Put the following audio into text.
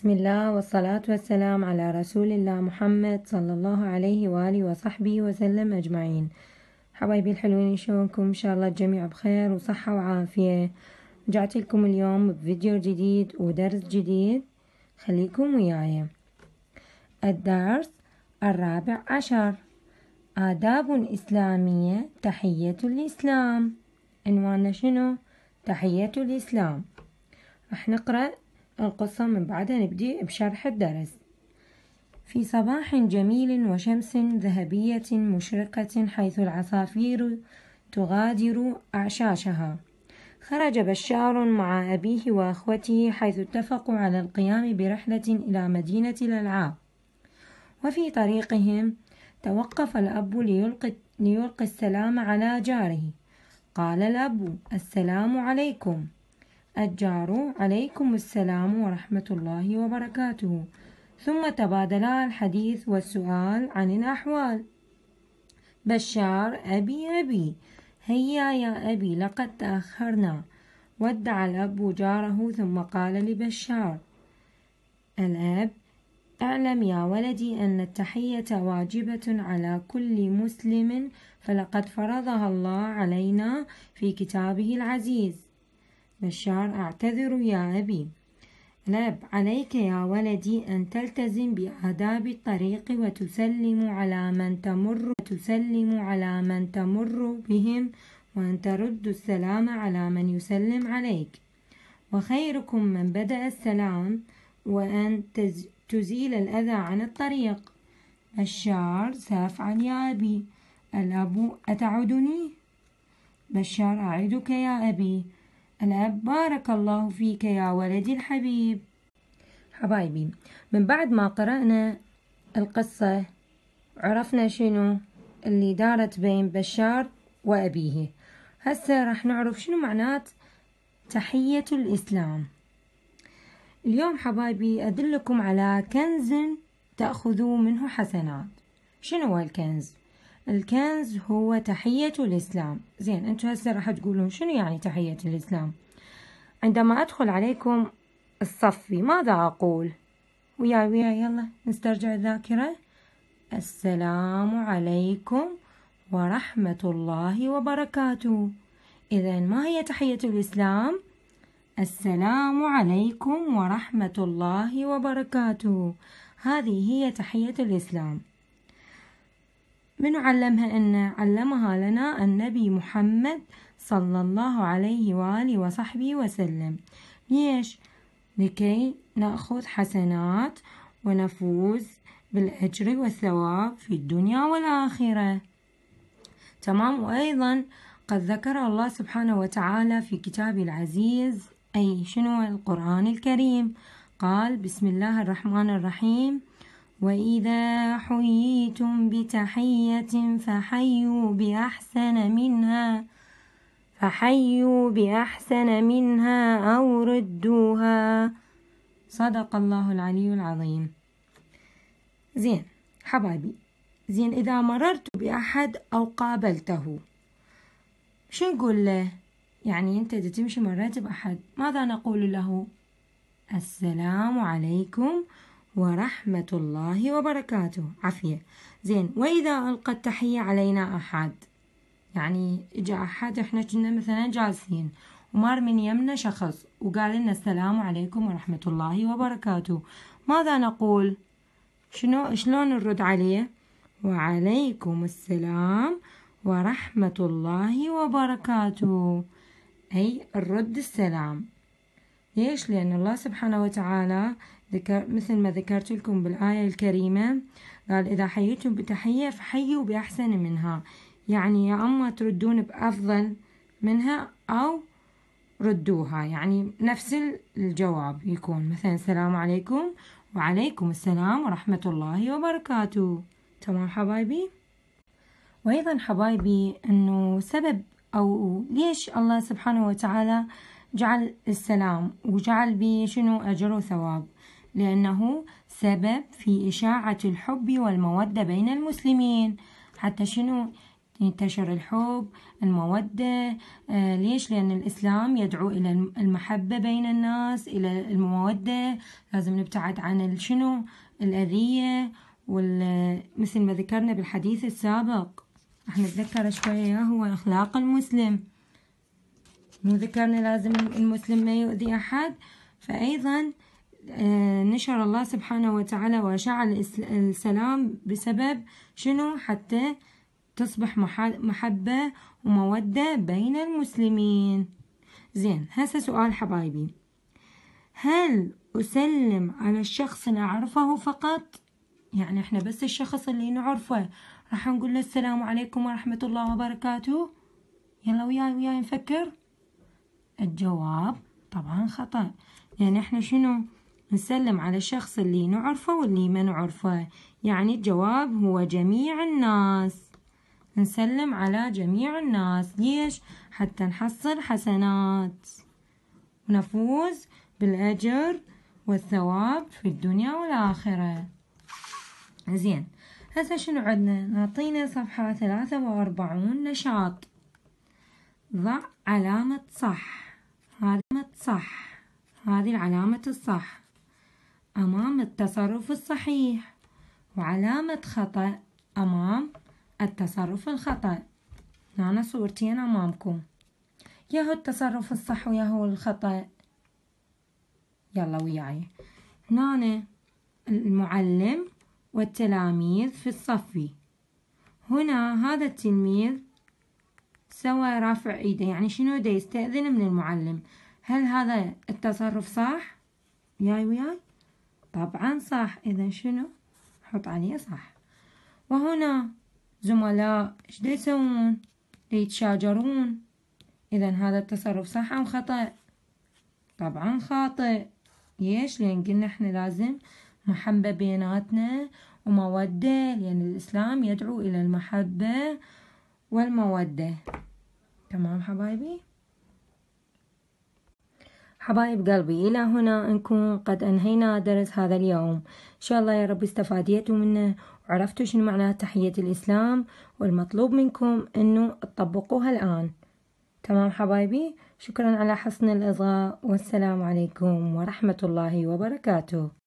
بسم الله والصلاة والسلام على رسول الله محمد صلى الله عليه وآله وصحبه وسلم أجمعين حبايبي الحلوين شلونكم إن شاء الله الجميع بخير وصحة وعافية رجعت لكم اليوم بفيديو جديد ودرس جديد خليكم وياي الدرس الرابع عشر آداب إسلامية تحية الإسلام عنوانه شنو؟ تحية الإسلام راح نقرأ القصة من بعدها نبدأ بشرح الدرس في صباح جميل وشمس ذهبية مشرقة حيث العصافير تغادر أعشاشها خرج بشار مع أبيه وأخوته حيث اتفقوا على القيام برحلة إلى مدينة الألعاب وفي طريقهم توقف الأب ليلقي, ليلقي السلام على جاره قال الأب السلام عليكم الجار عليكم السلام ورحمة الله وبركاته ثم تبادلا الحديث والسؤال عن الأحوال بشار أبي أبي هيا يا أبي لقد تأخرنا ودع الأب جاره ثم قال لبشار الأب اعلم يا ولدي أن التحية واجبة على كل مسلم فلقد فرضها الله علينا في كتابه العزيز بشار أعتذر يا أبي الأب عليك يا ولدي أن تلتزم بآداب الطريق وتسلم على من تمر وتسلم على من تمر بهم وأن ترد السلام على من يسلم عليك وخيركم من بدأ السلام وأن تزيل الأذى عن الطريق بشار سأفعل يا أبي الأب أتعدني؟ بشار أعدك يا أبي الأب بارك الله فيك يا ولدي الحبيب حبايبي من بعد ما قرأنا القصة عرفنا شنو اللي دارت بين بشار وأبيه هسه راح نعرف شنو معنات تحية الإسلام اليوم حبايبي أدلكم على كنز تأخذوا منه حسنات شنو هالكنز الكنز هو تحية الإسلام زين أنتوا هسه راح تقولون شنو يعني تحية الإسلام عندما أدخل عليكم الصفي ماذا أقول وياي وياي يلا نسترجع الذاكرة السلام عليكم ورحمة الله وبركاته إذا ما هي تحية الإسلام؟ السلام عليكم ورحمة الله وبركاته هذه هي تحية الإسلام منو علمها إن علمها لنا النبي محمد صلى الله عليه وآله وصحبه وسلم ليش لكي نأخذ حسنات ونفوز بالأجر والثواب في الدنيا والآخرة تمام وأيضا قد ذكر الله سبحانه وتعالى في كتابه العزيز أي شنو القرآن الكريم قال بسم الله الرحمن الرحيم وإذا حييتم بتحية فحيوا بأحسن منها فحيوا بأحسن منها أو ردوها صدق الله العلي العظيم زين حبايبي زين إذا مررت بأحد أو قابلته شو نقول له يعني أنت إذا تمشي مريت بأحد ماذا نقول له السلام عليكم ورحمة الله وبركاته عافية زين وإذا ألقى التحية علينا أحد يعني إجا أحد إحنا كنا مثلا جالسين ومر من يمنا شخص وقال لنا السلام عليكم ورحمة الله وبركاته ماذا نقول شنو شلون نرد عليه وعليكم السلام ورحمة الله وبركاته أي الرد السلام ليش؟ لأن الله سبحانه وتعالى ذكر مثل ما ذكرت لكم بالآية الكريمة قال إذا حييتم بتحية فحيوا بأحسن منها يعني يا أما تردون بأفضل منها أو ردوها يعني نفس الجواب يكون مثلا السلام عليكم وعليكم السلام ورحمة الله وبركاته تمام حبايبي وأيضا حبايبي أنه سبب أو ليش الله سبحانه وتعالى جعل السلام وجعل به شنو أجر وثواب لأنه سبب في إشاعة الحب والمودة بين المسلمين حتى شنو ينتشر الحب المودة آه ليش لأن الإسلام يدعو إلى المحبة بين الناس إلى المودة لازم نبتعد عن شنو الأذية مثل ما ذكرنا بالحديث السابق احنا نتذكر شوية هو أخلاق المسلم مو ذكرنا لازم المسلم ما يؤذي أحد فأيضا آه، نشر الله سبحانه وتعالى وشاع السلام بسبب شنو حتى تصبح محبة ومودة بين المسلمين زين هسه سؤال حبايبي هل أسلم على الشخص اللي أعرفه فقط يعني احنا بس الشخص اللي نعرفه راح نقول له السلام عليكم ورحمة الله وبركاته يلا وياي وياي نفكر الجواب طبعا خطأ يعني احنا شنو نسلم على الشخص اللي نعرفه واللي ما نعرفه يعني الجواب هو جميع الناس نسلم على جميع الناس ليش حتى نحصل حسنات ونفوز بالأجر والثواب في الدنيا والآخرة زين هسه شنو عندنا نعطينا صفحة ثلاثة وأربعون نشاط ضع علامة صح هذه صح هذه العلامة الصح أمام التصرف الصحيح وعلامة خطأ أمام التصرف الخطأ هنا صورتين أمامكم هو التصرف الصح هو الخطأ يلا وياي هنا المعلم والتلاميذ في الصف هنا هذا التلميذ سوى رافع ايده يعني شنو دا يستأذن من المعلم هل هذا التصرف صح ياي وياي طبعا صح اذا شنو حط عليه صح وهنا زملاء ايش دا يسوون يتشاجرون اذا هذا التصرف صح او خطأ طبعا خاطئ ليش لان قلنا احنا لازم محبة بيناتنا ومودة لأن الإسلام يدعو إلى المحبة والمودة تمام حبايبي حبايب قلبي إلى هنا نكون قد أنهينا درس هذا اليوم إن شاء الله يا رب استفاديتوا منه وعرفتوا شنو معنى تحية الإسلام والمطلوب منكم أنه تطبقوها الآن تمام حبايبي شكرا على حسن الإصغاء والسلام عليكم ورحمة الله وبركاته